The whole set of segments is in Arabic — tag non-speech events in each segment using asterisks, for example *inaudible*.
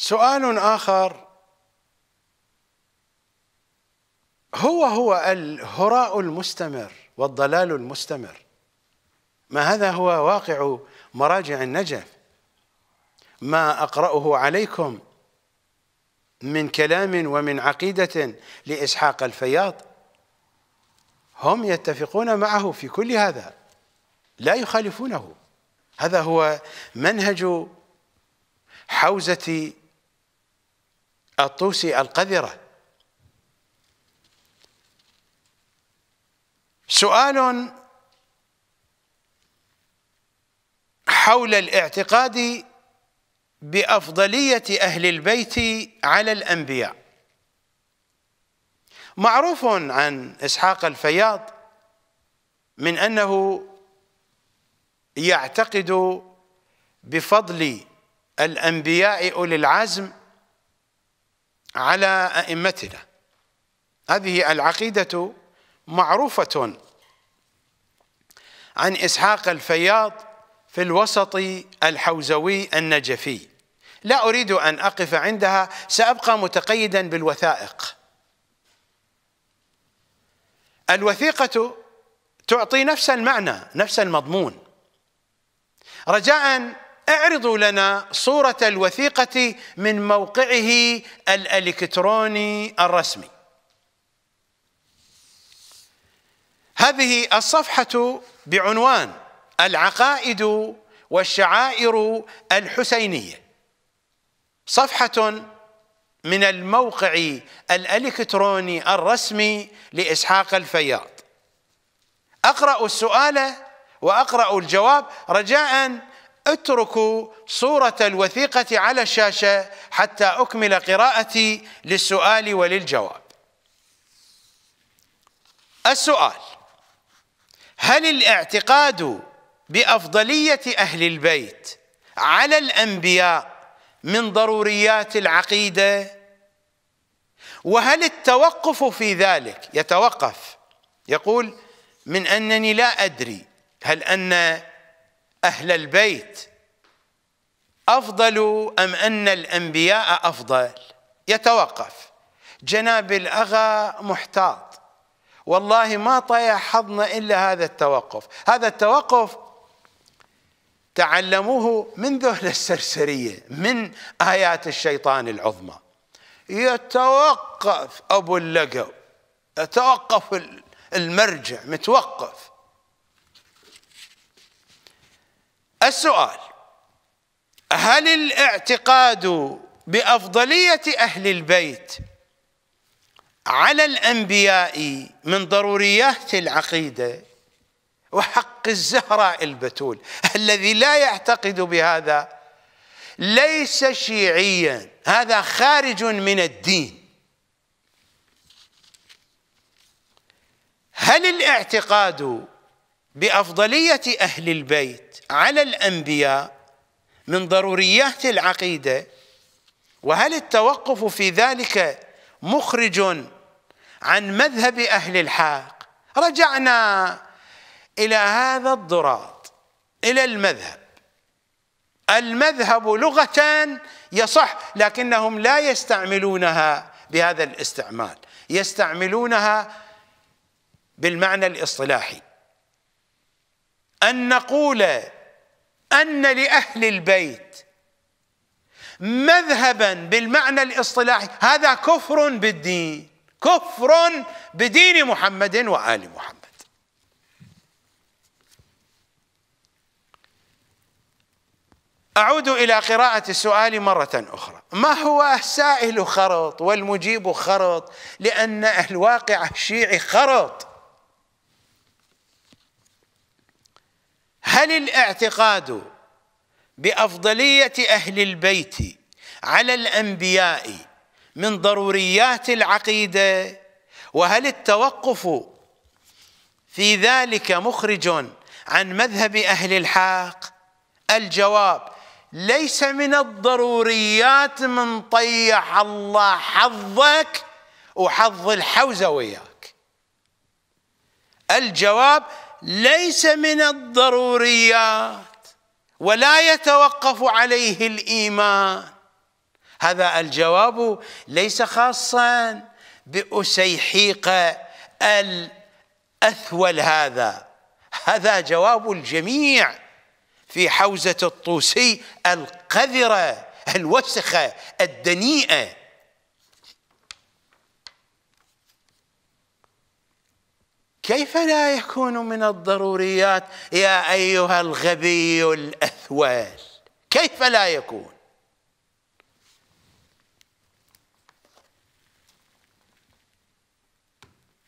سؤال آخر هو هو الهراء المستمر والضلال المستمر ما هذا هو واقع مراجع النجف ما أقرأه عليكم من كلام ومن عقيدة لإسحاق الفياض هم يتفقون معه في كل هذا لا يخالفونه هذا هو منهج حوزة الطوسي القذرة سؤال حول الاعتقاد بأفضلية أهل البيت على الأنبياء معروف عن إسحاق الفياض من أنه يعتقد بفضل الأنبياء أولي العزم على أئمتنا هذه العقيدة معروفة عن إسحاق الفياض في الوسط الحوزوي النجفي لا أريد أن أقف عندها سأبقى متقيدا بالوثائق الوثيقة تعطي نفس المعنى نفس المضمون رجاء اعرضوا لنا صورة الوثيقة من موقعه الإلكتروني الرسمي هذه الصفحة بعنوان العقائد والشعائر الحسينية صفحة من الموقع الإلكتروني الرسمي لإسحاق الفياض أقرأ السؤال وأقرأ الجواب رجاء اتركوا صورة الوثيقة على الشاشة حتى أكمل قراءتي للسؤال وللجواب السؤال هل الاعتقاد بأفضلية أهل البيت على الأنبياء من ضروريات العقيدة وهل التوقف في ذلك يتوقف يقول من أنني لا أدري هل أن أهل البيت أفضل أم أن الأنبياء أفضل يتوقف جناب الأغا محتاط والله ما طيع حظنا إلا هذا التوقف هذا التوقف تعلموه من ذهل السرسرية من آيات الشيطان العظمى يتوقف أبو اللقب يتوقف المرجع متوقف السؤال هل الاعتقاد بافضليه اهل البيت على الانبياء من ضروريات العقيده وحق الزهراء البتول الذي لا يعتقد بهذا ليس شيعيا هذا خارج من الدين هل الاعتقاد بافضليه اهل البيت على الأنبياء من ضروريات العقيدة وهل التوقف في ذلك مخرج عن مذهب أهل الحق رجعنا إلى هذا الضراط إلى المذهب المذهب لغة يصح لكنهم لا يستعملونها بهذا الاستعمال يستعملونها بالمعنى الاصطلاحي أن نقول أن لأهل البيت مذهبا بالمعنى الاصطلاحي هذا كفر بالدين كفر بدين محمد وآل محمد أعود إلى قراءة السؤال مرة أخرى ما هو السائل خرط والمجيب خرط لأن الواقع الشيعي خرط هل الاعتقاد بافضليه اهل البيت على الانبياء من ضروريات العقيده وهل التوقف في ذلك مخرج عن مذهب اهل الحق الجواب ليس من الضروريات من طيح الله حظك وحظ الحوزه وياك الجواب ليس من الضروريات ولا يتوقف عليه الإيمان هذا الجواب ليس خاصا بأسيحيق الأثول هذا هذا جواب الجميع في حوزة الطوسي القذرة الوسخة الدنيئة كيف لا يكون من الضروريات يا ايها الغبي الأثوال كيف لا يكون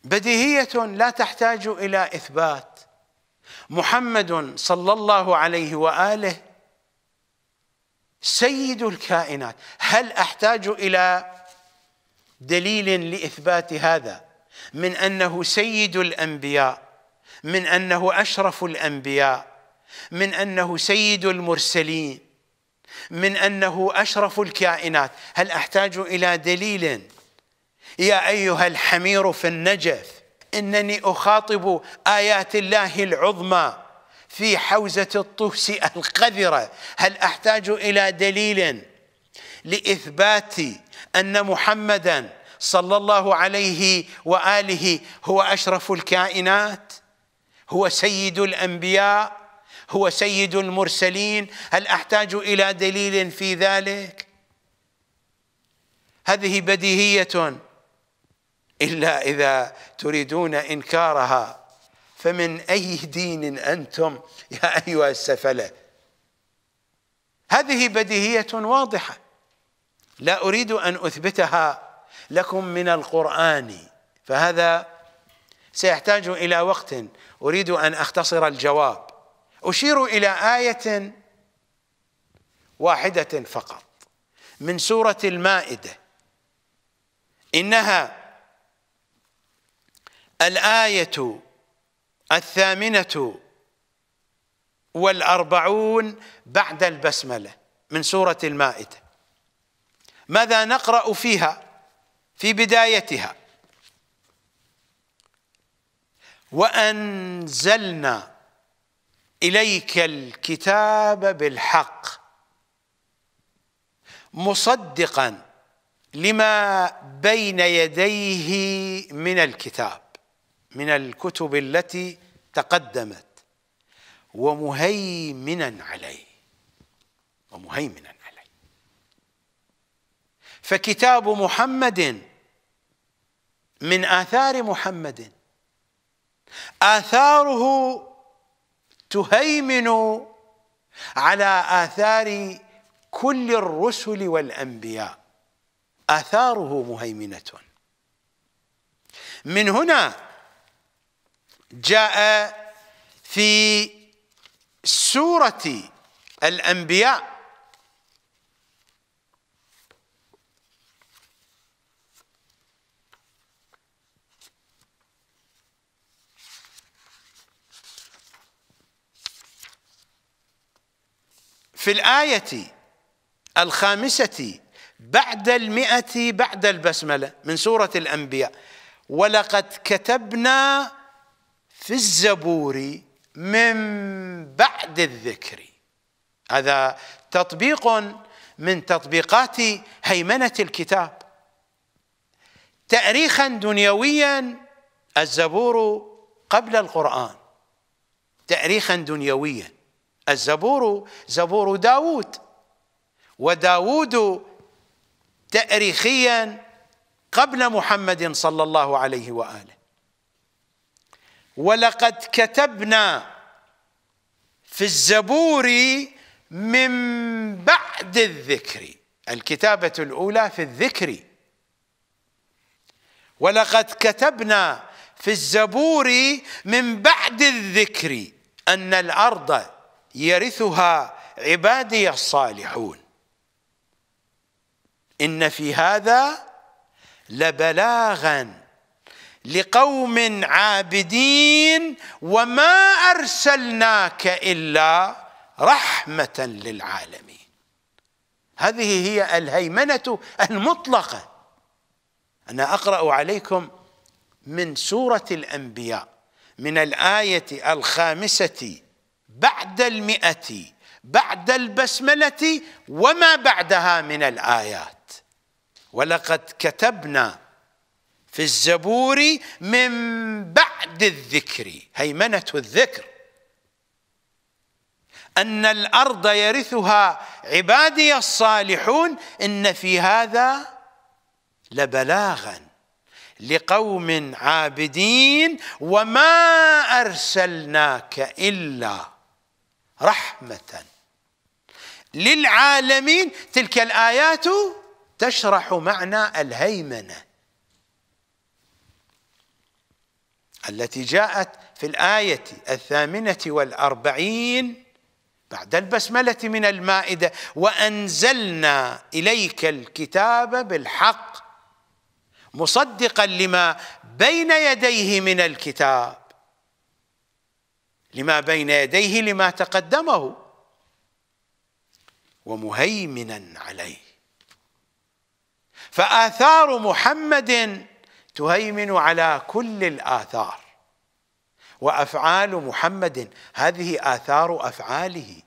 بديهيه لا تحتاج الى اثبات محمد صلى الله عليه واله سيد الكائنات هل احتاج الى دليل لاثبات هذا من انه سيد الانبياء من انه اشرف الانبياء من انه سيد المرسلين من انه اشرف الكائنات هل احتاج الى دليل يا ايها الحمير في النجف انني اخاطب ايات الله العظمى في حوزه الطهس القذره هل احتاج الى دليل لاثبات ان محمدا صلى الله عليه واله هو اشرف الكائنات هو سيد الانبياء هو سيد المرسلين هل احتاج الى دليل في ذلك هذه بديهيه الا اذا تريدون انكارها فمن اي دين انتم يا ايها السفله هذه بديهيه واضحه لا اريد ان اثبتها لكم من القرآن فهذا سيحتاج إلى وقت أريد أن أختصر الجواب أشير إلى آية واحدة فقط من سورة المائدة إنها الآية الثامنة والأربعون بعد البسملة من سورة المائدة ماذا نقرأ فيها؟ في بدايتها وانزلنا اليك الكتاب بالحق مصدقا لما بين يديه من الكتاب من الكتب التي تقدمت ومهيمنا عليه ومهيمنا عليه فكتاب محمد من آثار محمد آثاره تهيمن على آثار كل الرسل والأنبياء آثاره مهيمنة من هنا جاء في سورة الأنبياء في الآية الخامسة بعد المئة بعد البسملة من سورة الأنبياء ولقد كتبنا في الزبور من بعد الذكر هذا تطبيق من تطبيقات هيمنة الكتاب تأريخا دنيويا الزبور قبل القرآن تأريخا دنيويا الزبور زبور داود وداود تاريخيا قبل محمد صلى الله عليه واله ولقد كتبنا في الزبور من بعد الذكر الكتابه الاولى في الذكر ولقد كتبنا في الزبور من بعد الذكر ان الارض يرثها عبادي الصالحون إن في هذا لبلاغا لقوم عابدين وما أرسلناك إلا رحمة للعالمين هذه هي الهيمنة المطلقة أنا أقرأ عليكم من سورة الأنبياء من الآية الخامسة بعد المئة بعد البسملة وما بعدها من الآيات ولقد كتبنا في الزبور من بعد الذكر هيمنة الذكر أن الأرض يرثها عبادي الصالحون إن في هذا لبلاغا لقوم عابدين وما أرسلناك إلا رحمة للعالمين تلك الآيات تشرح معنى الهيمنة التي جاءت في الآية الثامنة والأربعين بعد البسملة من المائدة وأنزلنا إليك الكتاب بالحق مصدقا لما بين يديه من الكتاب لما بين يديه لما تقدمه ومهيمنا عليه فآثار محمد تهيمن على كل الآثار وأفعال محمد هذه آثار أفعاله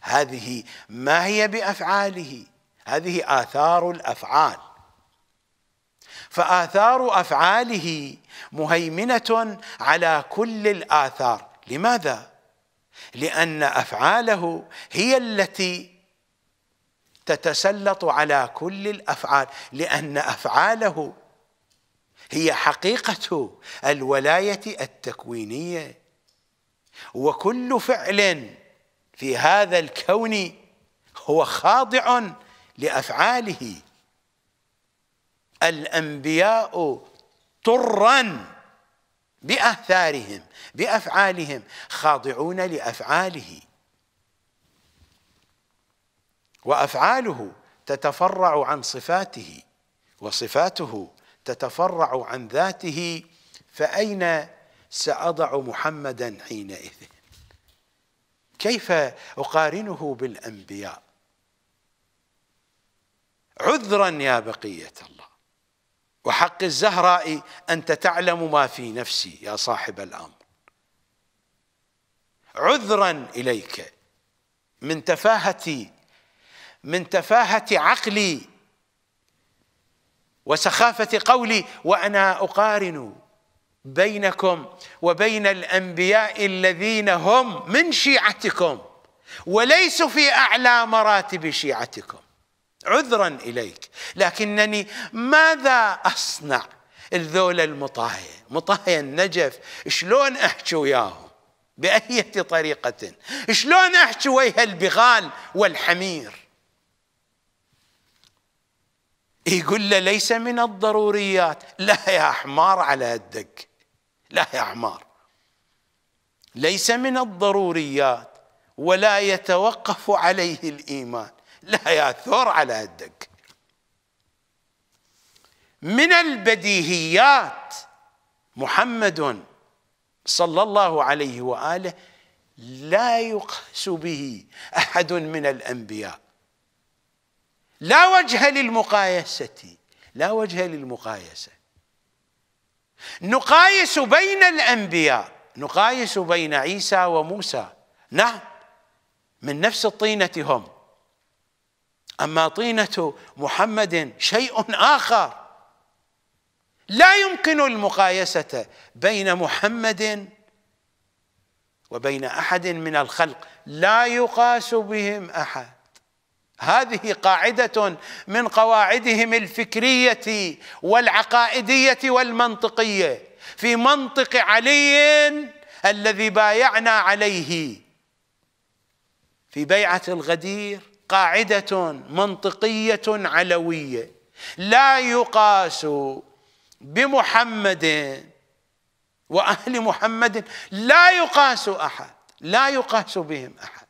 هذه ما هي بأفعاله هذه آثار الأفعال فآثار أفعاله مهيمنة على كل الآثار لماذا؟ لأن أفعاله هي التي تتسلط على كل الأفعال لأن أفعاله هي حقيقة الولاية التكوينية وكل فعل في هذا الكون هو خاضع لأفعاله الأنبياء طرًا بآثارهم بأفعالهم خاضعون لأفعاله وأفعاله تتفرع عن صفاته وصفاته تتفرع عن ذاته فأين سأضع محمدا حينئذ كيف أقارنه بالأنبياء عذرا يا بقية الله وحق الزهراء أنت تعلم ما في نفسي يا صاحب الأمر عذرا إليك من تفاهتي من تفاهة عقلي وسخافة قولي وأنا أقارن بينكم وبين الأنبياء الذين هم من شيعتكم وليسوا في أعلى مراتب شيعتكم عذرا إليك لكنني ماذا أصنع الذول المطاهية مطاهية النجف شلون أحكي وياهم بأية طريقة شلون أحكي ويا البغال والحمير يقول له ليس من الضروريات لا يا حمار على الدق لا يا حمار ليس من الضروريات ولا يتوقف عليه الإيمان لا يا ثور على الدق من البديهيات محمد صلى الله عليه واله لا يقاس به احد من الانبياء لا وجه للمقايسه لا وجه للمقايسه نقايس بين الانبياء نقايس بين عيسى وموسى نعم من نفس الطينه هم أما طينة محمد شيء آخر لا يمكن المقايسة بين محمد وبين أحد من الخلق لا يقاس بهم أحد هذه قاعدة من قواعدهم الفكرية والعقائدية والمنطقية في منطق علي الذي بايعنا عليه في بيعة الغدير قاعده منطقيه علويه لا يقاس بمحمد واهل محمد لا يقاس احد لا يقاس بهم احد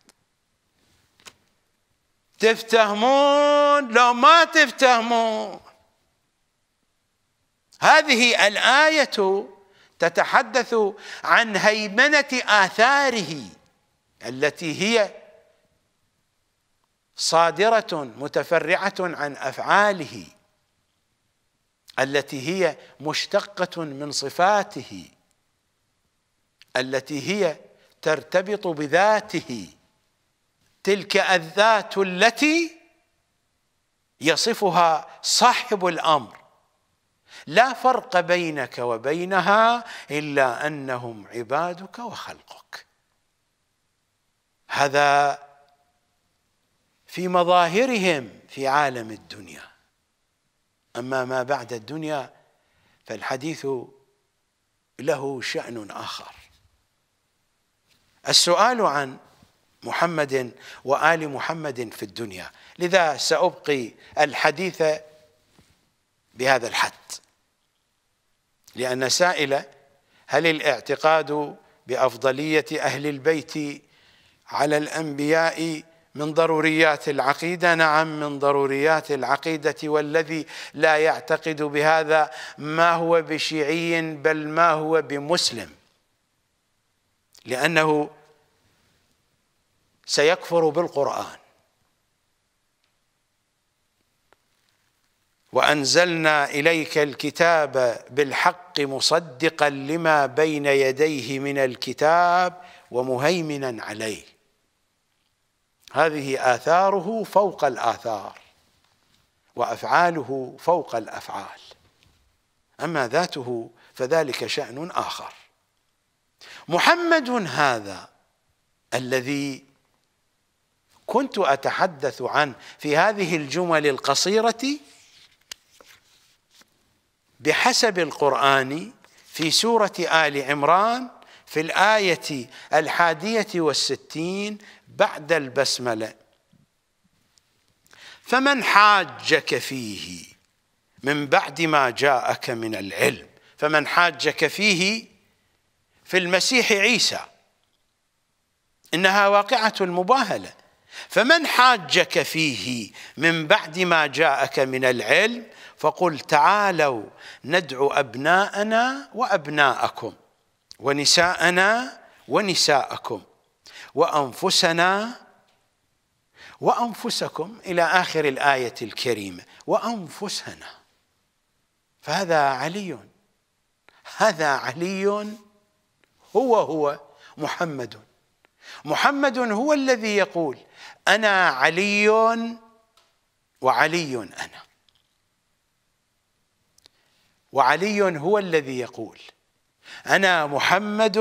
تفتهمون لو ما تفتهمون هذه الايه تتحدث عن هيمنه اثاره التي هي صادرة متفرعة عن أفعاله التي هي مشتقة من صفاته التي هي ترتبط بذاته تلك الذات التي يصفها صاحب الامر لا فرق بينك وبينها الا انهم عبادك وخلقك هذا في مظاهرهم في عالم الدنيا اما ما بعد الدنيا فالحديث له شان اخر السؤال عن محمد وال محمد في الدنيا لذا سابقي الحديث بهذا الحد لان سائل هل الاعتقاد بافضليه اهل البيت على الانبياء من ضروريات العقيده نعم من ضروريات العقيده والذي لا يعتقد بهذا ما هو بشيعي بل ما هو بمسلم لانه سيكفر بالقران وانزلنا اليك الكتاب بالحق مصدقا لما بين يديه من الكتاب ومهيمنا عليه هذه آثاره فوق الآثار وأفعاله فوق الأفعال أما ذاته فذلك شأن آخر محمد هذا الذي كنت أتحدث عنه في هذه الجمل القصيرة بحسب القرآن في سورة آل عمران في الآية الحادية والستين بعد البسملة فمن حاجك فيه من بعد ما جاءك من العلم فمن حاجك فيه في المسيح عيسى إنها واقعة المباهلة فمن حاجك فيه من بعد ما جاءك من العلم فقل تعالوا ندعو أبناءنا وأبناءكم ونساءنا ونساءكم وانفسنا وانفسكم الى اخر الايه الكريمه وانفسنا فهذا علي هذا علي هو هو محمد محمد هو الذي يقول انا علي وعلي انا وعلي هو الذي يقول انا محمد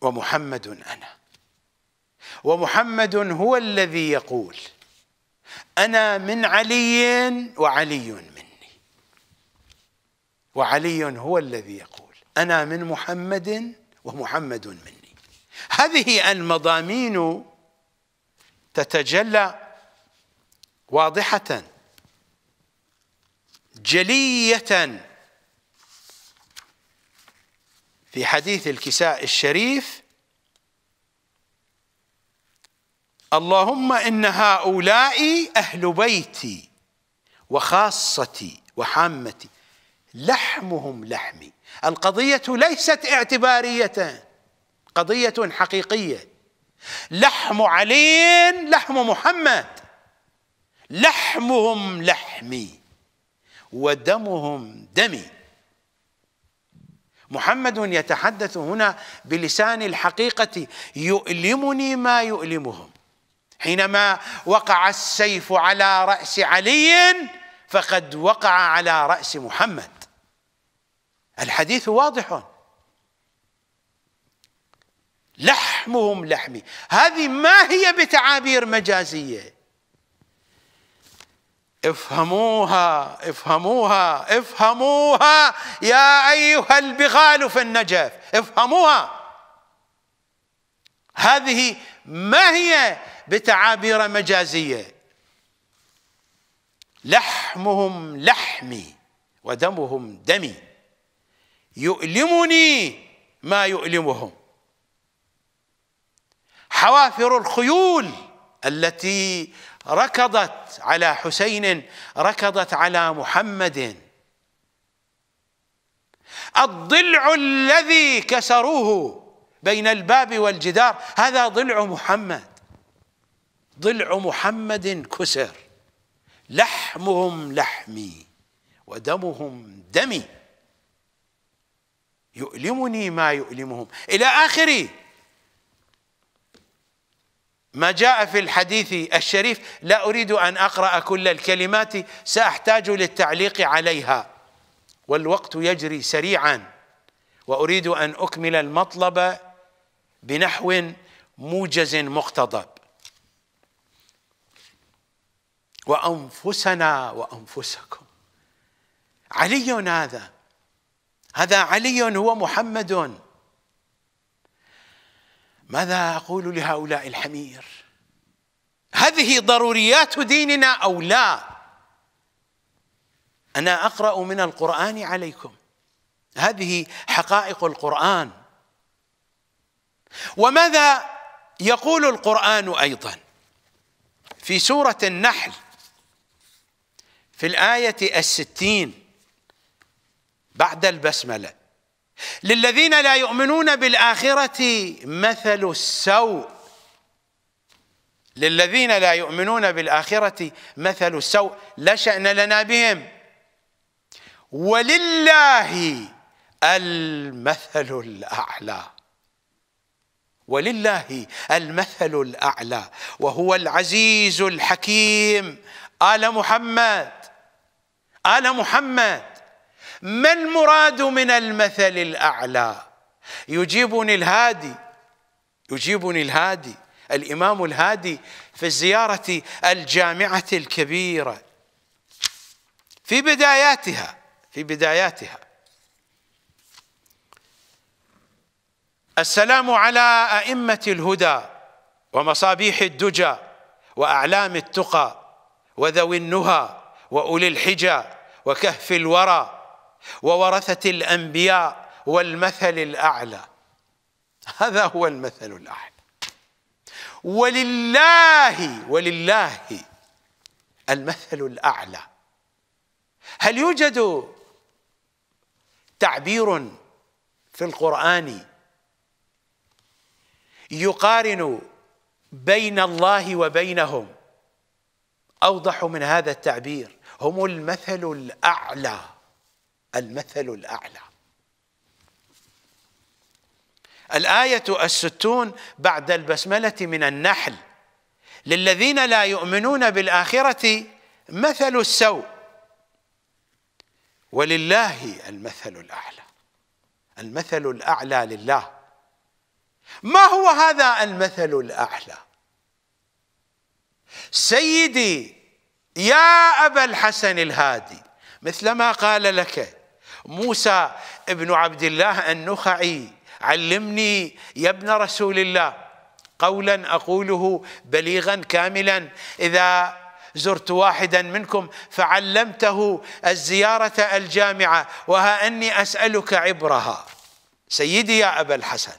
ومحمد انا ومحمد هو الذي يقول انا من علي وعلي مني وعلي هو الذي يقول انا من محمد ومحمد مني هذه المضامين تتجلى واضحه جليه في حديث الكساء الشريف اللهم ان هؤلاء اهل بيتي وخاصتي وحامتي لحمهم لحمي القضيه ليست اعتباريه قضيه حقيقيه لحم علي لحم محمد لحمهم لحمي ودمهم دمي محمد يتحدث هنا بلسان الحقيقة يؤلمني ما يؤلمهم حينما وقع السيف على رأس علي فقد وقع على رأس محمد الحديث واضح لحمهم لحمي هذه ما هي بتعابير مجازيه افهموها افهموها افهموها يا ايها البغال في النجف افهموها هذه ما هي بتعابير مجازيه لحمهم لحمي ودمهم دمي يؤلمني ما يؤلمهم حوافر الخيول التي ركضت على حسين ركضت على محمد الضلع الذي كسروه بين الباب والجدار هذا ضلع محمد ضلع محمد كسر لحمهم لحمي ودمهم دمي يؤلمني ما يؤلمهم الى اخره ما جاء في الحديث الشريف لا أريد أن أقرأ كل الكلمات سأحتاج للتعليق عليها والوقت يجري سريعا وأريد أن أكمل المطلب بنحو موجز مقتضب وأنفسنا وأنفسكم علي هذا هذا علي هو محمد ماذا أقول لهؤلاء الحمير هذه ضروريات ديننا أو لا أنا أقرأ من القرآن عليكم هذه حقائق القرآن وماذا يقول القرآن أيضا في سورة النحل في الآية الستين بعد البسملة للذين لا يؤمنون بالآخرة مثل السوء للذين لا يؤمنون بالآخرة مثل السوء لا شأن لنا بهم ولله المثل الأعلى ولله المثل الأعلى وهو العزيز الحكيم آل محمد آل محمد ما المراد من المثل الاعلى يجيبني الهادي يجيبني الهادي الامام الهادي في زياره الجامعه الكبيره في بداياتها في بداياتها السلام على ائمه الهدى ومصابيح الدجى واعلام التقى وذوي النهى واولي الحجى وكهف الورى وورثة الأنبياء والمثل الأعلى هذا هو المثل الأعلى ولله ولله المثل الأعلى هل يوجد تعبير في القرآن يقارن بين الله وبينهم أوضح من هذا التعبير هم المثل الأعلى المثل الأعلى الآية الستون بعد البسملة من النحل للذين لا يؤمنون بالآخرة مثل السوء ولله المثل الأعلى المثل الأعلى لله ما هو هذا المثل الأعلى سيدي يا أبا الحسن الهادي مثلما قال لك موسى ابن عبد الله النخعي علمني يا ابن رسول الله قولا أقوله بليغا كاملا إذا زرت واحدا منكم فعلمته الزيارة الجامعة وها أني أسألك عبرها سيدي يا أبا الحسن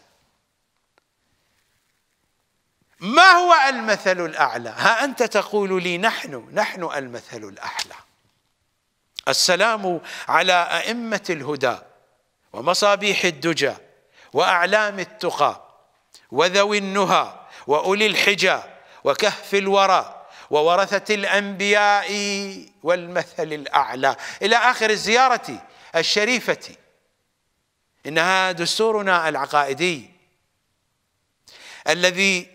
ما هو المثل الأعلى ها أنت تقول لي نحن نحن المثل الأعلى السلام على أئمة الهدى ومصابيح الدجى وأعلام التقى وذوي النهى وأولي الحجى وكهف الورى وورثة الأنبياء والمثل الأعلى إلى آخر الزيارة الشريفة إنها دستورنا العقائدي الذي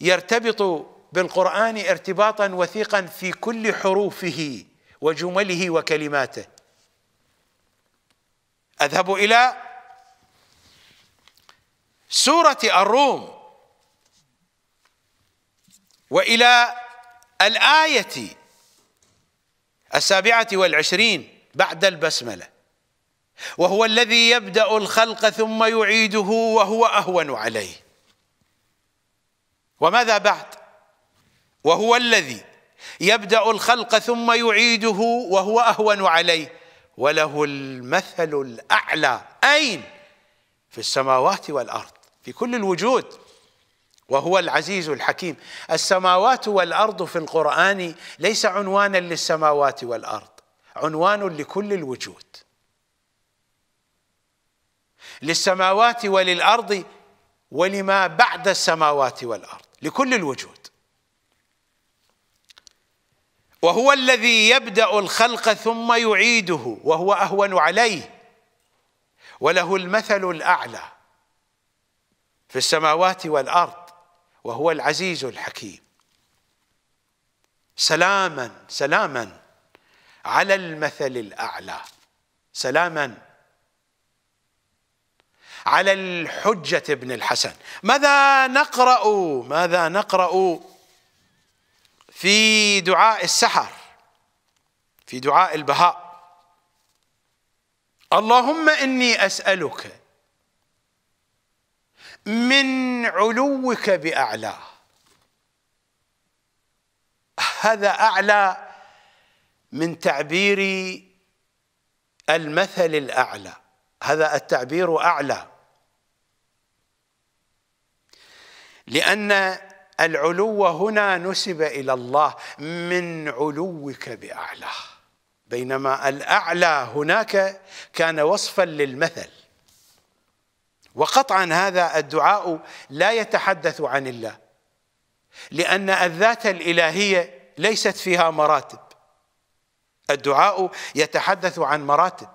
يرتبط بالقرآن ارتباطا وثيقا في كل حروفه وجمله وكلماته اذهب الى سوره الروم والى الايه السابعه والعشرين بعد البسمله وهو الذي يبدا الخلق ثم يعيده وهو اهون عليه وماذا بعد وهو الذي يبدا الخلق ثم يعيده وهو اهون عليه وله المثل الاعلى اين في السماوات والارض في كل الوجود وهو العزيز الحكيم السماوات والارض في القران ليس عنوانا للسماوات والارض عنوان لكل الوجود للسماوات وللارض ولما بعد السماوات والارض لكل الوجود وهو الذي يبدا الخلق ثم يعيده وهو اهون عليه وله المثل الاعلى في السماوات والارض وهو العزيز الحكيم سلاما سلاما على المثل الاعلى سلاما على الحجه ابن الحسن ماذا نقرا ماذا نقرا في دعاء السحر في دعاء البهاء اللهم اني اسالك من علوك باعلاه هذا اعلى من تعبير المثل الاعلى هذا التعبير اعلى لان العلو هنا نسب إلى الله من علوك بأعلاه بينما الأعلى هناك كان وصفا للمثل وقطعا هذا الدعاء لا يتحدث عن الله لأن الذات الإلهية ليست فيها مراتب الدعاء يتحدث عن مراتب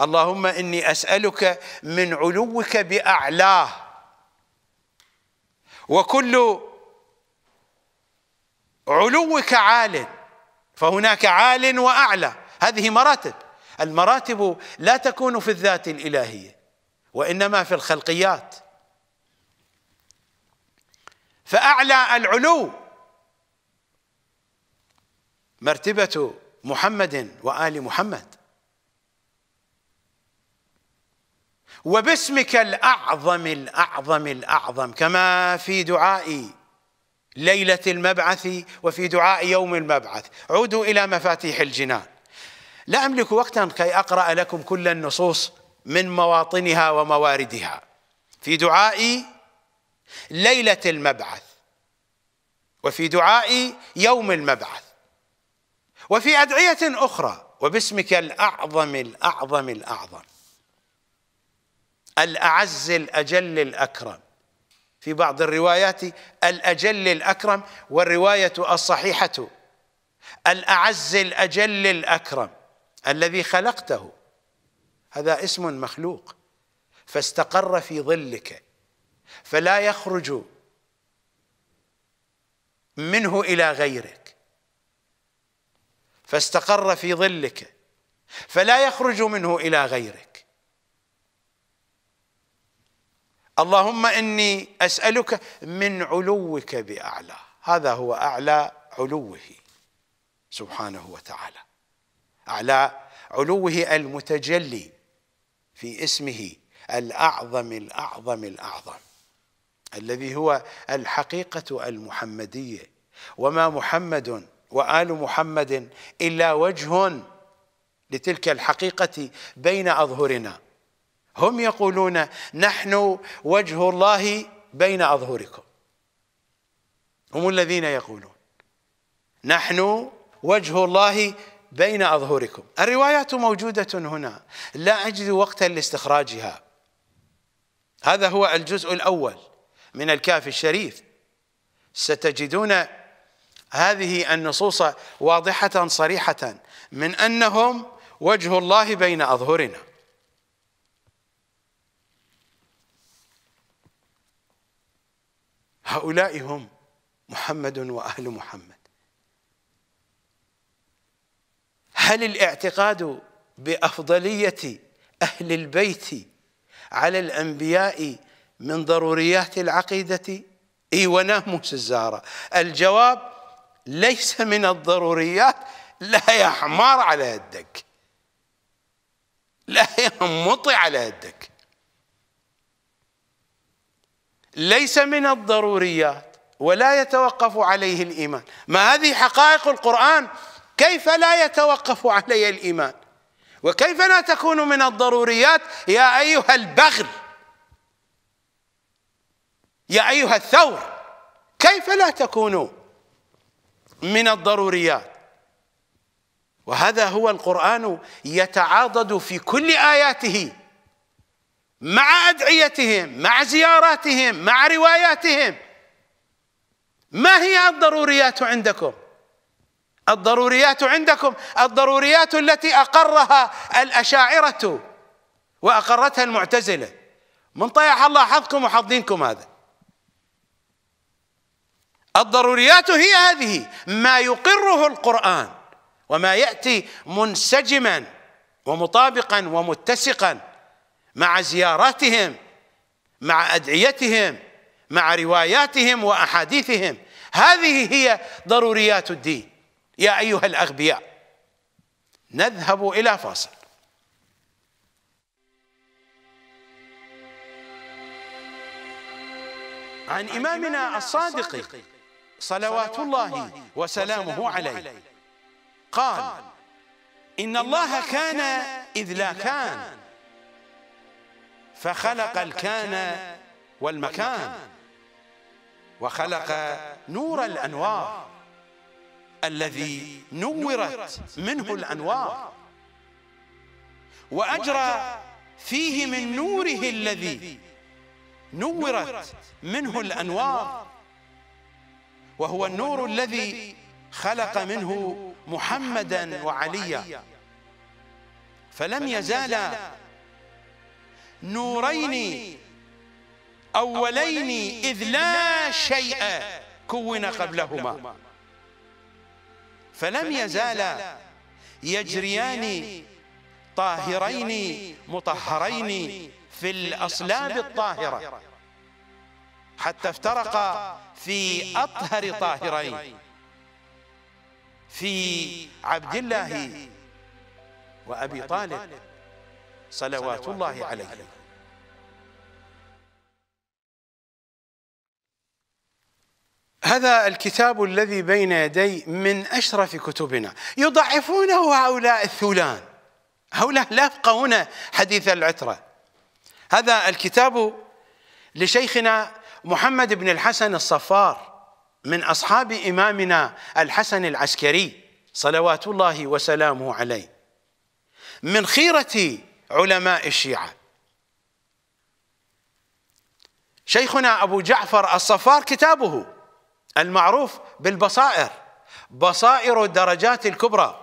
اللهم إني أسألك من علوك بأعلاه وكل علوك عال فهناك عال واعلى هذه مراتب المراتب لا تكون في الذات الالهيه وانما في الخلقيات فاعلى العلو مرتبه محمد وال محمد وباسمك الاعظم الاعظم الاعظم كما في دعائي ليلة المبعث وفي دعاء يوم المبعث عودوا إلى مفاتيح الجنان لا أملك وقتا كي أقرأ لكم كل النصوص من مواطنها ومواردها في دعاء ليلة المبعث وفي دعاء يوم المبعث وفي أدعية أخرى وباسمك الأعظم الأعظم الأعظم الأعز الأجل الأكرم في بعض الروايات الأجل الأكرم والرواية الصحيحة الأعز الأجل الأكرم الذي خلقته هذا اسم مخلوق فاستقر في ظلك فلا يخرج منه إلى غيرك فاستقر في ظلك فلا يخرج منه إلى غيرك اللهم إني أسألك من علوك بأعلى هذا هو أعلى علوه سبحانه وتعالى أعلى علوه المتجلي في اسمه الأعظم الأعظم الأعظم الذي هو الحقيقة المحمدية وما محمد وآل محمد إلا وجه لتلك الحقيقة بين أظهرنا هم يقولون نحن وجه الله بين أظهركم هم الذين يقولون نحن وجه الله بين أظهركم الروايات موجودة هنا لا أجد وقتا لاستخراجها هذا هو الجزء الأول من الكافي الشريف ستجدون هذه النصوص واضحة صريحة من أنهم وجه الله بين أظهرنا هؤلاء هم محمد واهل محمد هل الاعتقاد بافضليه اهل البيت على الانبياء من ضروريات العقيده اي وناموس الزهره الجواب ليس من الضروريات لا يا حمار على يدك لا يا مطي على يدك ليس من الضروريات ولا يتوقف عليه الإيمان ما هذه حقائق القرآن كيف لا يتوقف علي الإيمان وكيف لا تكون من الضروريات يا أيها البغل يا أيها الثور كيف لا تكون من الضروريات وهذا هو القرآن يتعاضد في كل آياته مع ادعيتهم مع زياراتهم مع رواياتهم ما هي الضروريات عندكم الضروريات عندكم الضروريات التي اقرها الاشاعره واقرتها المعتزله من طيح الله حظكم وحظينكم هذا الضروريات هي هذه ما يقره القران وما ياتي منسجما ومطابقا ومتسقا مع زياراتهم مع ادعيتهم مع رواياتهم واحاديثهم هذه هي ضروريات الدين يا ايها الاغبياء نذهب الى فاصل عن امامنا الصادق صلوات الله وسلامه عليه قال ان الله كان اذ لا كان فخلق الكان والمكان وخلق نور الأنوار الذي نورت منه الأنوار وأجرى فيه من نوره الذي نورت منه الأنوار وهو النور الذي خلق منه محمدا وعليا فلم يزالا نورين أولين إذ لا شيء كون قبلهما فلم يزالا يجريان طاهرين مطهرين في الأصلاب الطاهرة حتى افترقا في أطهر طاهرين في عبد الله وأبي طالب صلوات الله عليه هذا الكتاب الذي بين يدي من أشرف كتبنا يضعفونه هؤلاء الثولان هؤلاء لا يفقهون حديث العترة هذا الكتاب لشيخنا محمد بن الحسن الصفار من أصحاب إمامنا الحسن العسكري صلوات الله وسلامه عليه من خيرة علماء الشيعة شيخنا أبو جعفر الصفار كتابه المعروف بالبصائر بصائر الدرجات الكبرى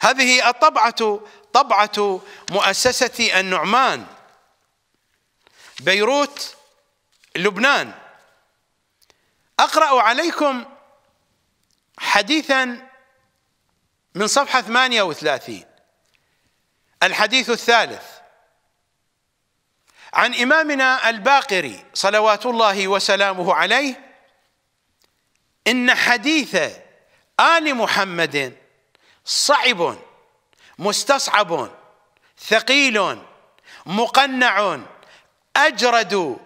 هذه الطبعة طبعة مؤسسة النعمان بيروت لبنان أقرأ عليكم حديثا من صفحة 38 الحديث الثالث عن إمامنا الباقري صلوات الله وسلامه عليه إن حديث آل محمد صعب مستصعب ثقيل مقنع أجرد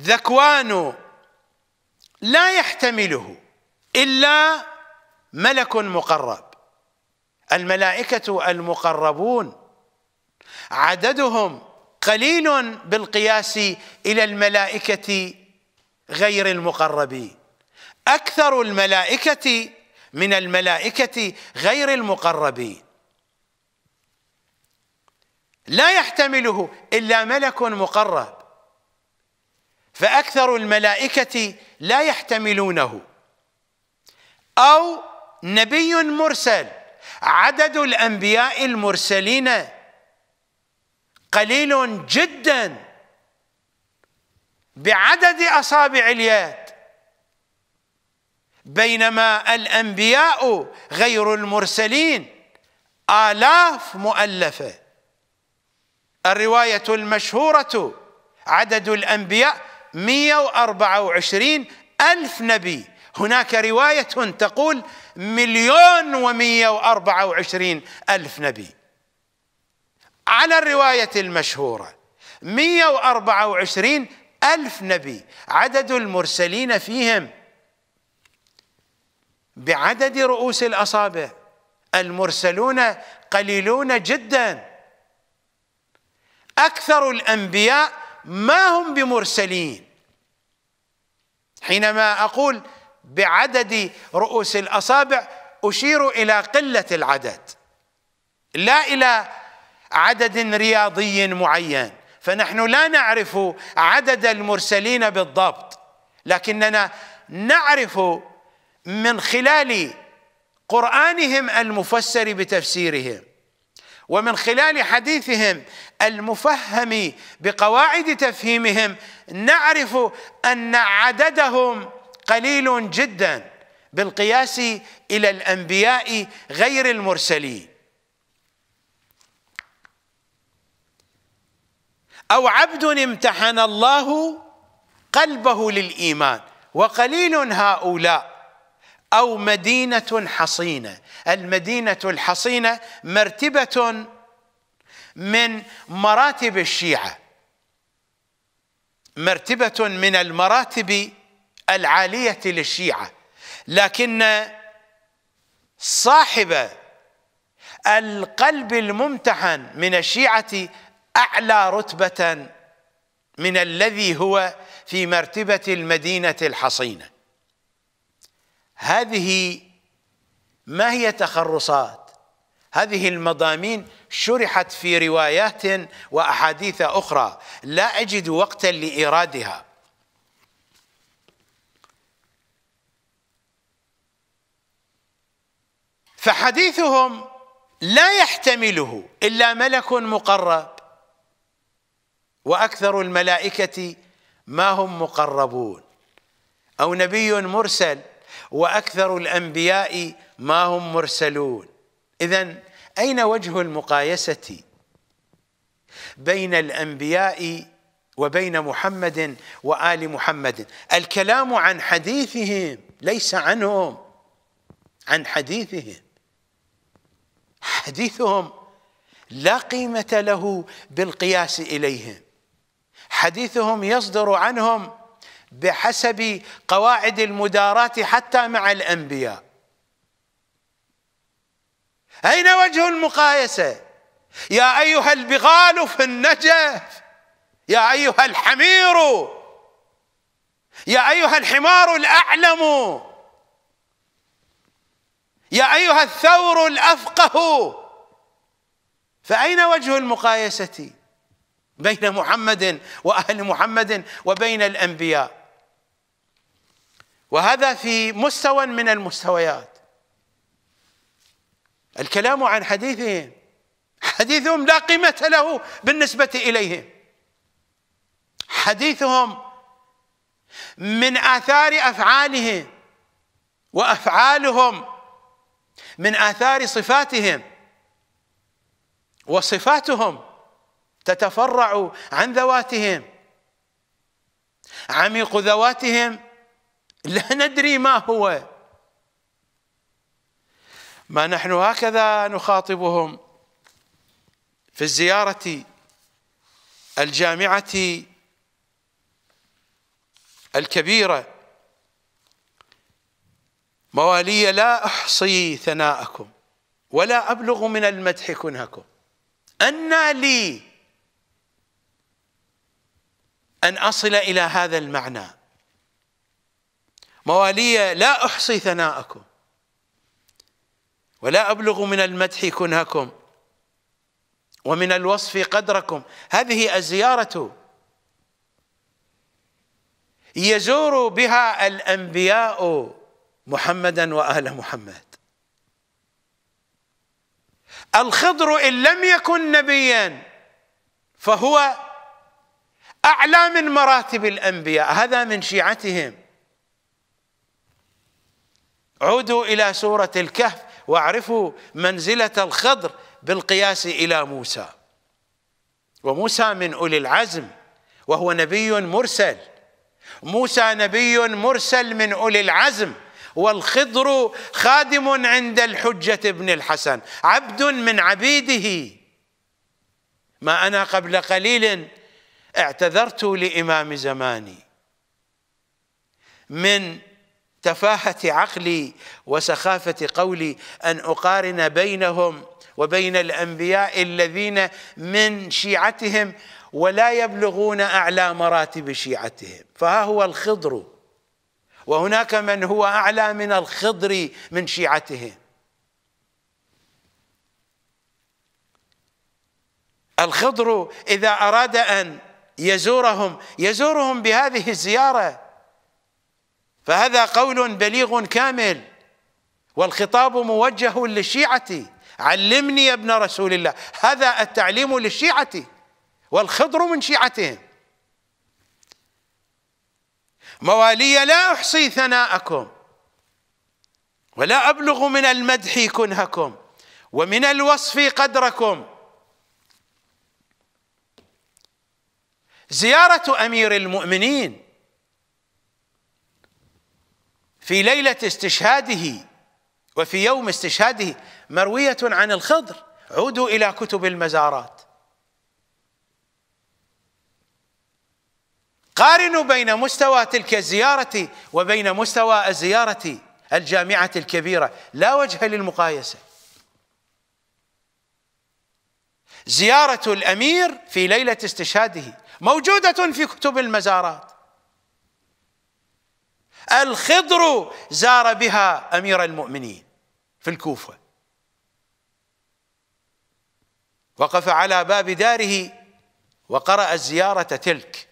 ذكوان لا يحتمله إلا ملك مقرب الملائكة المقربون عددهم قليل بالقياس الى الملائكه غير المقربين اكثر الملائكه من الملائكه غير المقربين لا يحتمله الا ملك مقرب فاكثر الملائكه لا يحتملونه او نبي مرسل عدد الانبياء المرسلين قليل جدا بعدد اصابع اليد بينما الانبياء غير المرسلين الاف مؤلفه الروايه المشهوره عدد الانبياء 124 الف نبي هناك روايه تقول مليون و124 الف نبي على الرواية المشهورة 124 ألف نبي عدد المرسلين فيهم بعدد رؤوس الأصابع المرسلون قليلون جدا أكثر الأنبياء ما هم بمرسلين حينما أقول بعدد رؤوس الأصابع أشير إلى قلة العدد لا إلى عدد رياضي معين فنحن لا نعرف عدد المرسلين بالضبط لكننا نعرف من خلال قرانهم المفسر بتفسيرهم ومن خلال حديثهم المفهم بقواعد تفهيمهم نعرف ان عددهم قليل جدا بالقياس الى الانبياء غير المرسلين أو عبد امتحن الله قلبه للإيمان وقليل هؤلاء أو مدينة حصينة المدينة الحصينة مرتبة من مراتب الشيعة مرتبة من المراتب العالية للشيعة لكن صاحب القلب الممتحن من الشيعة اعلى رتبه من الذي هو في مرتبه المدينه الحصينه هذه ما هي تخرصات هذه المضامين شرحت في روايات واحاديث اخرى لا اجد وقتا لايرادها فحديثهم لا يحتمله الا ملك مقرب واكثر الملائكه ما هم مقربون او نبي مرسل واكثر الانبياء ما هم مرسلون اذا اين وجه المقايسه بين الانبياء وبين محمد وال محمد الكلام عن حديثهم ليس عنهم عن حديثهم حديثهم لا قيمه له بالقياس اليهم حديثهم يصدر عنهم بحسب قواعد المدارات حتى مع الأنبياء أين وجه المقايسة يا أيها البغال في النجف يا أيها الحمير يا أيها الحمار الأعلم يا أيها الثور الأفقه فأين وجه المقايسة؟ بين محمد واهل محمد وبين الانبياء وهذا في مستوى من المستويات الكلام عن حديثهم حديثهم لا قيمه له بالنسبه اليهم حديثهم من اثار افعالهم وافعالهم من اثار صفاتهم وصفاتهم تتفرع عن ذواتهم عميق ذواتهم لا ندري ما هو ما نحن هكذا نخاطبهم في الزيارة الجامعة الكبيرة موالي لا أحصي ثناءكم ولا أبلغ من المدح كنهكم أنا لي أن أصل إلى هذا المعنى موالية لا أحصي ثناءكم ولا أبلغ من المدح كنهكم ومن الوصف قدركم هذه الزيارة يزور بها الأنبياء محمدا وآل محمد الخضر إن لم يكن نبيا فهو أعلى من مراتب الأنبياء هذا من شيعتهم عودوا إلى سورة الكهف واعرفوا منزلة الخضر بالقياس إلى موسى وموسى من أولي العزم وهو نبي مرسل موسى نبي مرسل من أولي العزم والخضر خادم عند الحجة ابن الحسن عبد من عبيده ما أنا قبل قليل اعتذرت لامام زماني من تفاهه عقلي وسخافه قولي ان اقارن بينهم وبين الانبياء الذين من شيعتهم ولا يبلغون اعلى مراتب شيعتهم فها هو الخضر وهناك من هو اعلى من الخضر من شيعتهم الخضر اذا اراد ان يزورهم يزورهم بهذه الزيارة فهذا قول بليغ كامل والخطاب موجه للشيعة علمني يا ابن رسول الله هذا التعليم للشيعة والخضر من شيعتهم موالي لا أحصي ثناءكم ولا أبلغ من المدح كنهكم ومن الوصف قدركم زيارة أمير المؤمنين في ليلة استشهاده وفي يوم استشهاده مروية عن الخضر عودوا إلى كتب المزارات قارنوا بين مستوى تلك الزيارة وبين مستوى الزيارة الجامعة الكبيرة لا وجه للمقايسة زيارة الأمير في ليلة استشهاده موجودة في كتب المزارات الخضر زار بها أمير المؤمنين في الكوفة وقف على باب داره وقرأ الزيارة تلك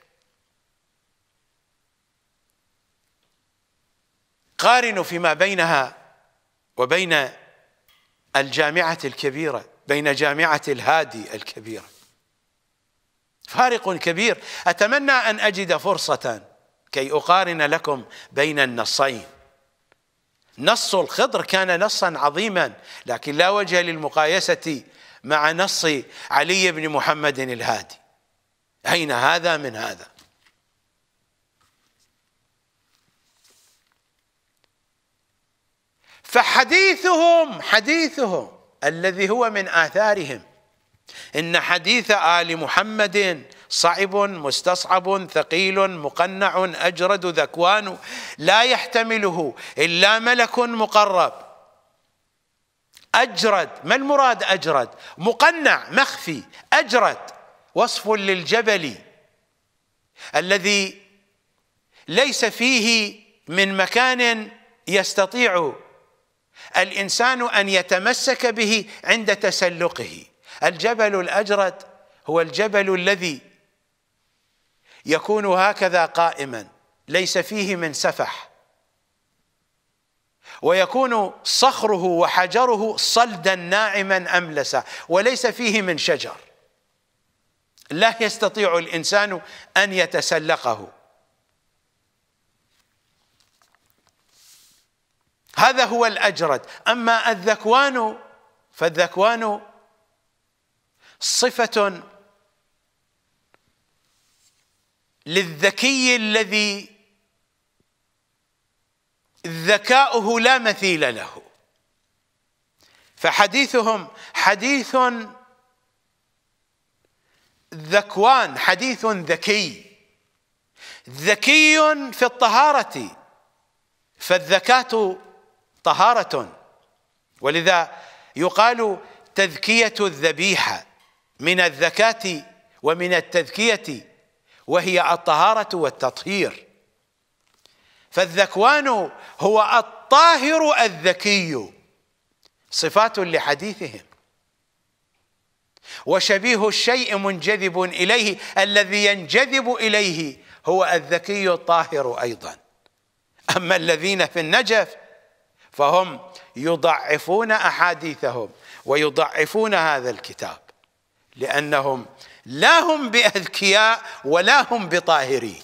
قارنوا فيما بينها وبين الجامعة الكبيرة بين جامعة الهادي الكبيرة فارق كبير أتمنى أن أجد فرصة كي أقارن لكم بين النصين نص الخضر كان نصا عظيما لكن لا وجه للمقايسة مع نص علي بن محمد الهادي أين هذا من هذا فحديثهم حديثهم الذي هو من آثارهم إن حديث آل محمد صعب مستصعب ثقيل مقنع أجرد ذكوان لا يحتمله إلا ملك مقرب أجرد ما المراد أجرد مقنع مخفي أجرد وصف للجبل الذي ليس فيه من مكان يستطيع الإنسان أن يتمسك به عند تسلقه الجبل الأجرد هو الجبل الذي يكون هكذا قائما ليس فيه من سفح ويكون صخره وحجره صلدا ناعما أملسا وليس فيه من شجر لا يستطيع الإنسان أن يتسلقه هذا هو الأجرد أما الذكوان فالذكوان صفه للذكي الذي ذكاؤه لا مثيل له فحديثهم حديث ذكوان حديث ذكي ذكي في الطهاره فالذكاه طهاره ولذا يقال تذكيه الذبيحه من الذكاة ومن التذكية وهي الطهارة والتطهير فالذكوان هو الطاهر الذكي صفات لحديثهم وشبيه الشيء منجذب إليه الذي ينجذب إليه هو الذكي الطاهر أيضا أما الذين في النجف فهم يضعفون أحاديثهم ويضعفون هذا الكتاب لأنهم لا هم بأذكياء ولا هم بطاهرين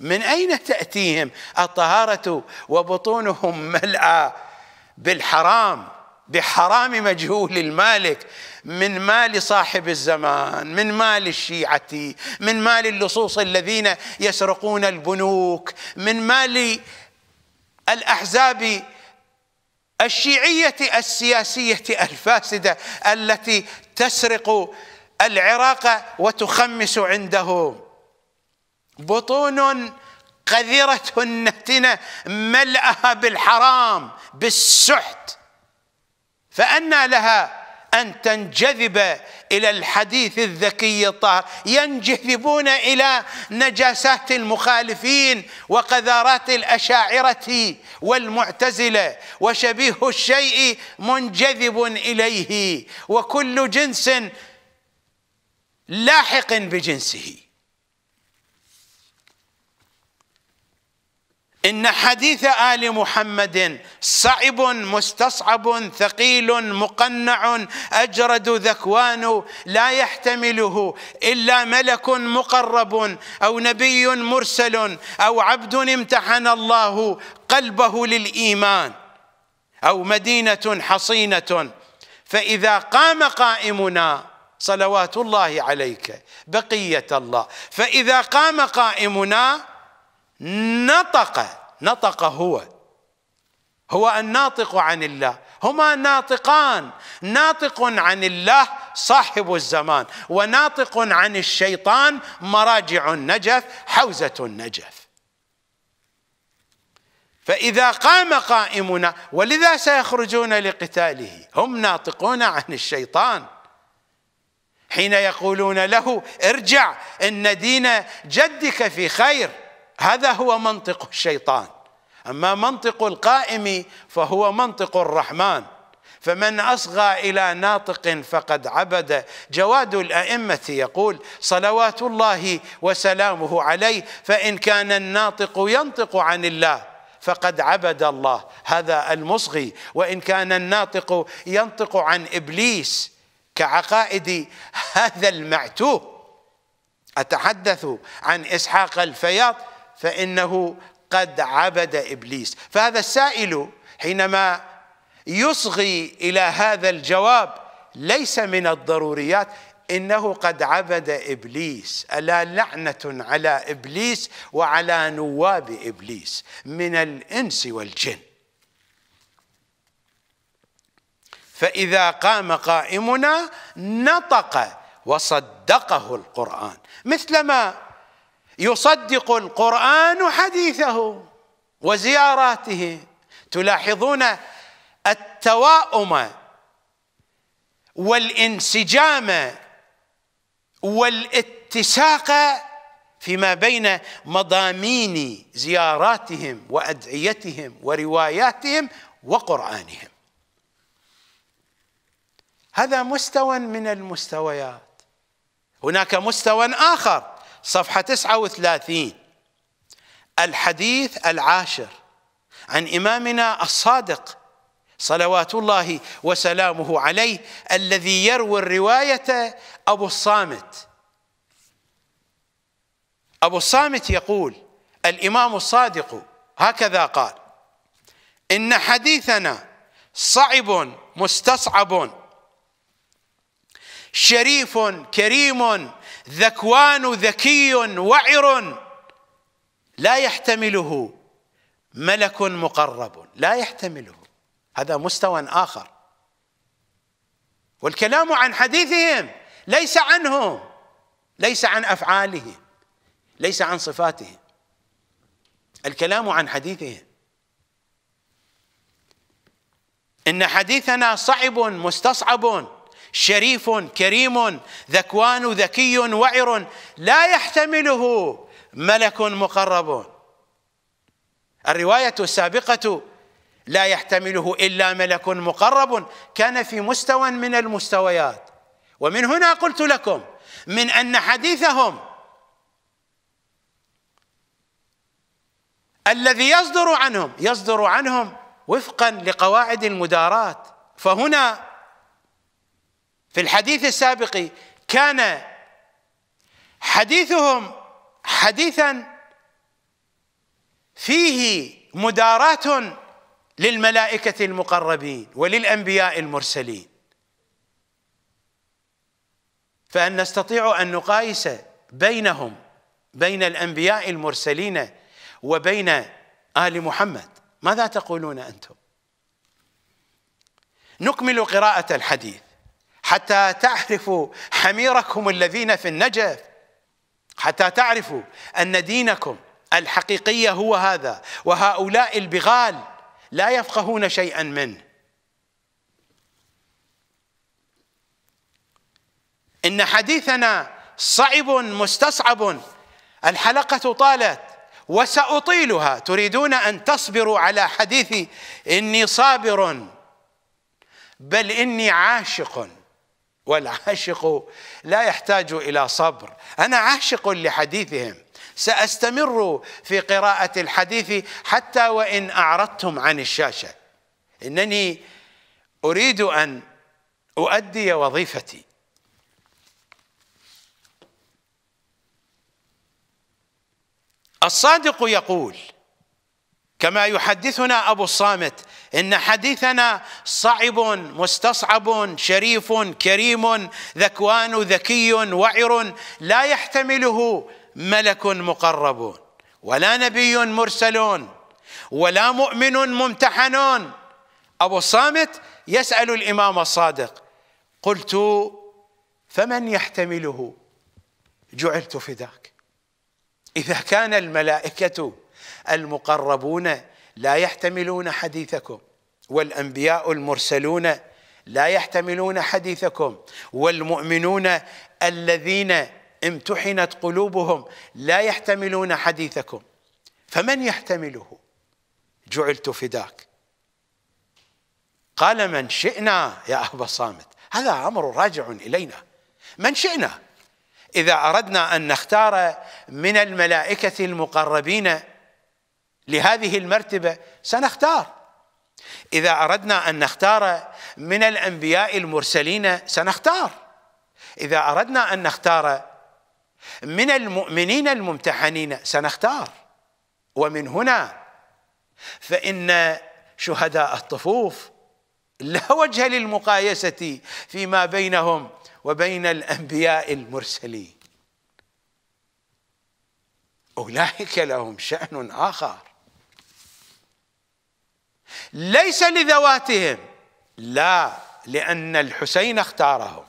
من أين تأتيهم الطهارة وبطونهم ملأى بالحرام بحرام مجهول المالك من مال صاحب الزمان من مال الشيعة من مال اللصوص الذين يسرقون البنوك من مال الأحزاب الشيعية السياسية الفاسدة التي تسرق العراق وتخمس عنده بطون قذرة النتنة ملأها بالحرام بالسحت فأنى لها أن تنجذب إلى الحديث الذكي الطاهر ينجذبون إلى نجاسات المخالفين وقذارات الأشاعرة والمعتزلة وشبيه الشيء منجذب إليه وكل جنس لاحق بجنسه إن حديث آل محمد صعب مستصعب ثقيل مقنع أجرد ذكوان لا يحتمله إلا ملك مقرب أو نبي مرسل أو عبد امتحن الله قلبه للإيمان أو مدينة حصينة فإذا قام قائمنا صلوات الله عليك بقية الله فإذا قام قائمنا نطق نطق هو هو الناطق عن الله هما ناطقان ناطق عن الله صاحب الزمان وناطق عن الشيطان مراجع النجف حوزة النجف فإذا قام قائمنا ولذا سيخرجون لقتاله هم ناطقون عن الشيطان حين يقولون له ارجع إن دين جدك في خير هذا هو منطق الشيطان اما منطق القائم فهو منطق الرحمن فمن اصغى الى ناطق فقد عبد جواد الائمه يقول صلوات الله وسلامه عليه فان كان الناطق ينطق عن الله فقد عبد الله هذا المصغي وان كان الناطق ينطق عن ابليس كعقائد هذا المعتوه اتحدث عن اسحاق الفياض فإنه قد عبد إبليس فهذا السائل حينما يصغي إلى هذا الجواب ليس من الضروريات إنه قد عبد إبليس ألا لعنة على إبليس وعلى نواب إبليس من الإنس والجن فإذا قام قائمنا نطق وصدقه القرآن مثلما يصدق القرآن حديثه وزياراته تلاحظون التواؤم والانسجام والاتساق فيما بين مضامين زياراتهم وادعيتهم ورواياتهم وقرانهم هذا مستوى من المستويات هناك مستوى اخر صفحة 39 الحديث العاشر عن إمامنا الصادق صلوات الله وسلامه عليه الذي يروي الرواية أبو الصامت أبو الصامت يقول الإمام الصادق هكذا قال إن حديثنا صعب مستصعب شريف كريم ذكوان ذكي وعر لا يحتمله ملك مقرب لا يحتمله هذا مستوى آخر والكلام عن حديثهم ليس عنهم ليس عن أفعالهم ليس عن صفاتهم الكلام عن حديثهم إن حديثنا صعب مستصعب شريف كريم ذكوان ذكي وعر لا يحتمله ملك مقرب الرواية السابقة لا يحتمله إلا ملك مقرب كان في مستوى من المستويات ومن هنا قلت لكم من أن حديثهم الذي يصدر عنهم يصدر عنهم وفقا لقواعد المدارات فهنا في الحديث السابق كان حديثهم حديثا فيه مداراة للملائكة المقربين وللأنبياء المرسلين فأن نستطيع أن نقايس بينهم بين الأنبياء المرسلين وبين آل محمد ماذا تقولون أنتم؟ نكمل قراءة الحديث حتى تعرفوا حميركم الذين في النجف حتى تعرفوا أن دينكم الحقيقي هو هذا وهؤلاء البغال لا يفقهون شيئا منه إن حديثنا صعب مستصعب الحلقة طالت وسأطيلها تريدون أن تصبروا على حديثي إني صابر بل إني عاشق والعاشق لا يحتاج الى صبر انا عاشق لحديثهم ساستمر في قراءه الحديث حتى وان اعرضتم عن الشاشه انني اريد ان اؤدي وظيفتي الصادق يقول كما يحدثنا ابو الصامت ان حديثنا صعب مستصعب شريف كريم ذكوان ذكي وعر لا يحتمله ملك مقرب ولا نبي مرسل ولا مؤمن ممتحن ابو الصامت يسال الامام الصادق قلت فمن يحتمله جعلت فداك اذا كان الملائكه المقربون لا يحتملون حديثكم والانبياء المرسلون لا يحتملون حديثكم والمؤمنون الذين امتحنت قلوبهم لا يحتملون حديثكم فمن يحتمله جعلت فداك قال من شئنا يا أبا الصامت هذا أمر راجع إلينا من شئنا إذا أردنا أن نختار من الملائكة المقربين لهذه المرتبة سنختار إذا أردنا أن نختار من الأنبياء المرسلين سنختار إذا أردنا أن نختار من المؤمنين الممتحنين سنختار ومن هنا فإن شهداء الطفوف لا وجه للمقايسة فيما بينهم وبين الأنبياء المرسلين أولئك لهم شأن آخر ليس لذواتهم لا لأن الحسين اختارهم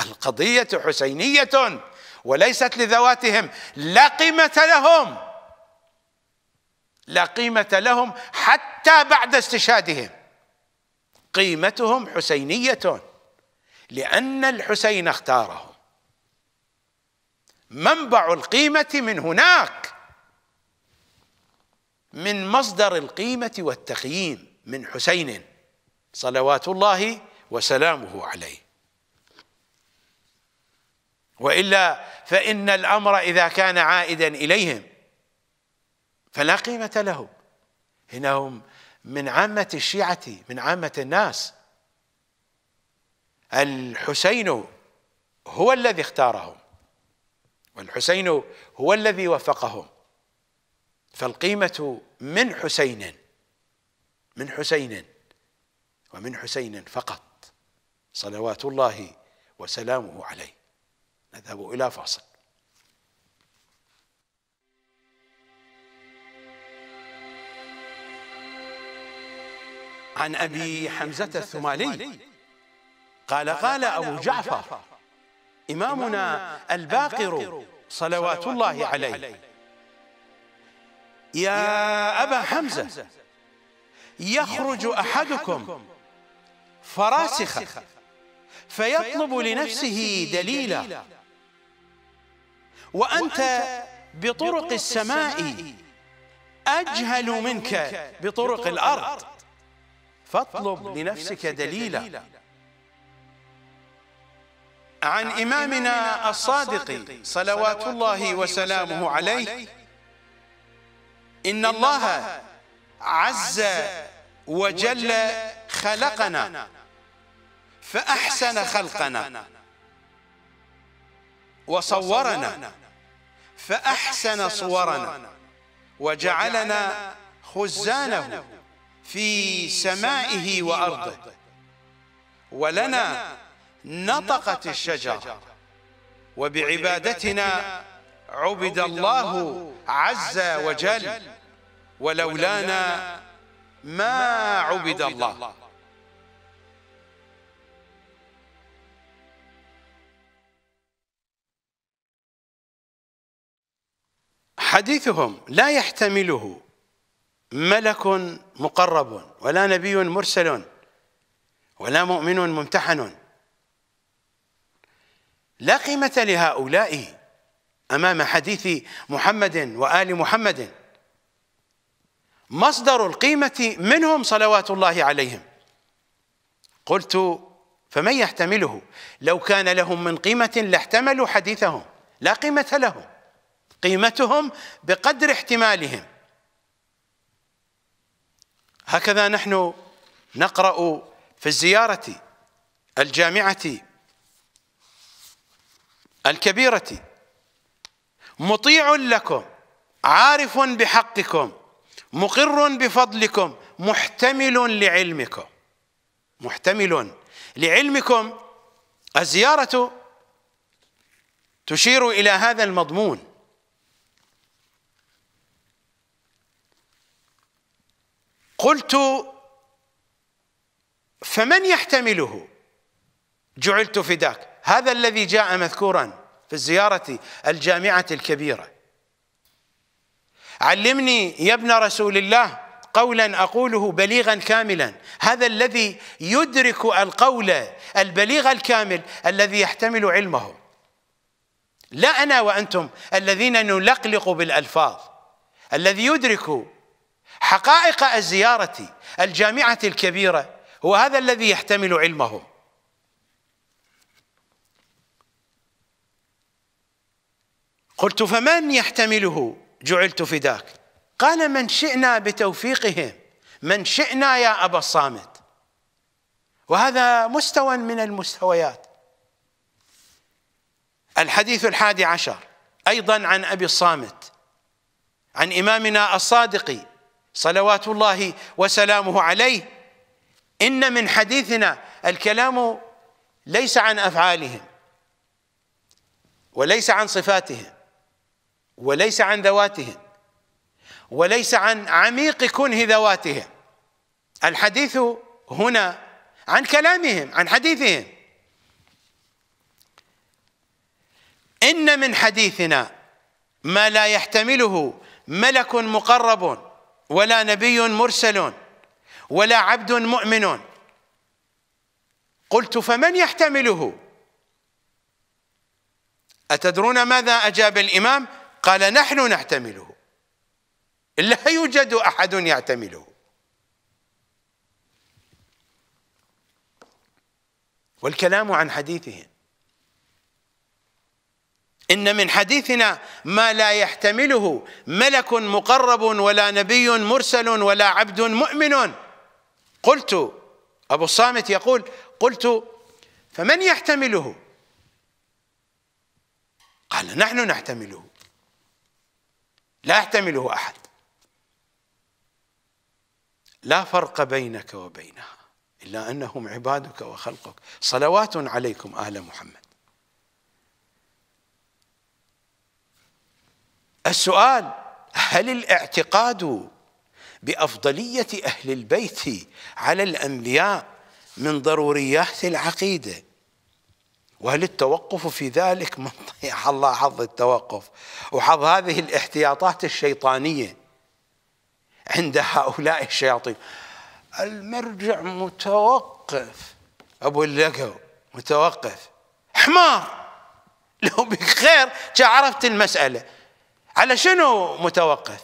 القضية حسينية وليست لذواتهم لا قيمة لهم لا قيمة لهم حتى بعد استشهادهم قيمتهم حسينية لأن الحسين اختارهم منبع القيمة من هناك من مصدر القيمة والتقييم من حسين صلوات الله وسلامه عليه وإلا فإن الأمر إذا كان عائدا إليهم فلا قيمة له إنهم من عامة الشيعة من عامة الناس الحسين هو الذي اختارهم والحسين هو الذي وفقهم فالقيمة من حسين من حسين ومن حسين فقط صلوات الله وسلامه عليه نذهب إلى فاصل عن أبي حمزة الثمالي قال قال أبو جعفر إمامنا الباقر صلوات الله عليه يا أبا حمزة يخرج أحدكم فراسخا فيطلب لنفسه دليلا وأنت بطرق السماء أجهل منك بطرق الأرض فاطلب لنفسك دليلا عن إمامنا الصادق صلوات الله وسلامه عليه إن الله عز وجل خلقنا فأحسن خلقنا وصورنا فأحسن صورنا وجعلنا خزانه في سمائه وأرضه ولنا نطقت الشجرة وبعبادتنا عبد الله عز وجل ولولانا ما عبد الله حديثهم لا يحتمله ملك مقرب ولا نبي مرسل ولا مؤمن ممتحن لا قيمة لهؤلاء أمام حديث محمد وآل محمد مصدر القيمة منهم صلوات الله عليهم قلت فمن يحتمله لو كان لهم من قيمة لاحتملوا حديثهم لا قيمة لهم قيمتهم بقدر احتمالهم هكذا نحن نقرأ في الزيارة الجامعة الكبيرة مطيع لكم عارف بحقكم مقر بفضلكم محتمل لعلمكم محتمل لعلمكم الزيارة تشير إلى هذا المضمون قلت فمن يحتمله جعلت فداك هذا الذي جاء مذكورا في الزيارة الجامعة الكبيرة علمني يا ابن رسول الله قولا اقوله بليغا كاملا هذا الذي يدرك القول البليغ الكامل الذي يحتمل علمه لا انا وانتم الذين نلقلق بالالفاظ الذي يدرك حقائق الزياره الجامعه الكبيره هو هذا الذي يحتمل علمه قلت فمن يحتمله جعلت فداك قال من شئنا بتوفيقهم من شئنا يا أبا الصامت وهذا مستوى من المستويات الحديث الحادي عشر أيضا عن أبي الصامت عن إمامنا الصادق صلوات الله وسلامه عليه إن من حديثنا الكلام ليس عن أفعالهم وليس عن صفاتهم وليس عن ذواتهم وليس عن عميق كنه ذواتهم الحديث هنا عن كلامهم عن حديثهم ان من حديثنا ما لا يحتمله ملك مقرب ولا نبي مرسل ولا عبد مؤمن قلت فمن يحتمله اتدرون ماذا اجاب الامام قال نحن نحتمله لا *laughs* يوجد أحد يحتمله والكلام عن حديثهم إن من حديثنا ما لا يحتمله ملك مقرب ولا نبي مرسل ولا عبد مؤمن قلت أبو الصامت يقول قلت فمن يحتمله قال نحن نحتمله لا يحتمله احد لا فرق بينك وبينها الا انهم عبادك وخلقك صلوات عليكم ال محمد السؤال هل الاعتقاد بافضليه اهل البيت على الانبياء من ضروريات العقيده وهل التوقف في ذلك من *laughs* الله حظ التوقف وحظ هذه الاحتياطات الشيطانية عند هؤلاء الشياطين المرجع متوقف أبو اللقو متوقف حمار *laughs* لو بخير عرفت المسألة على شنو متوقف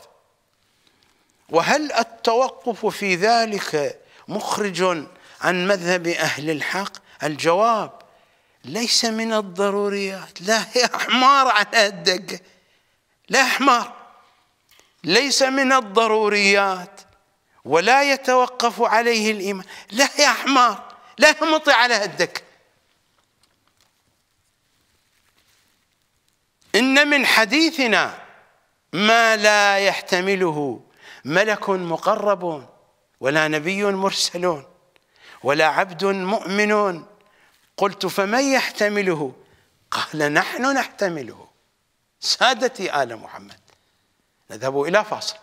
وهل التوقف في ذلك مخرج عن مذهب أهل الحق الجواب ليس من الضروريات لا هي حمار على الدقة لا حمار ليس من الضروريات ولا يتوقف عليه الإيمان لا يا حمار لا يمطي على هدك إن من حديثنا ما لا يحتمله ملك مقرب ولا نبي مرسل ولا عبد مؤمن قلت فمن يحتمله قال نحن نحتمله سادتي آل محمد نذهب إلى فاصل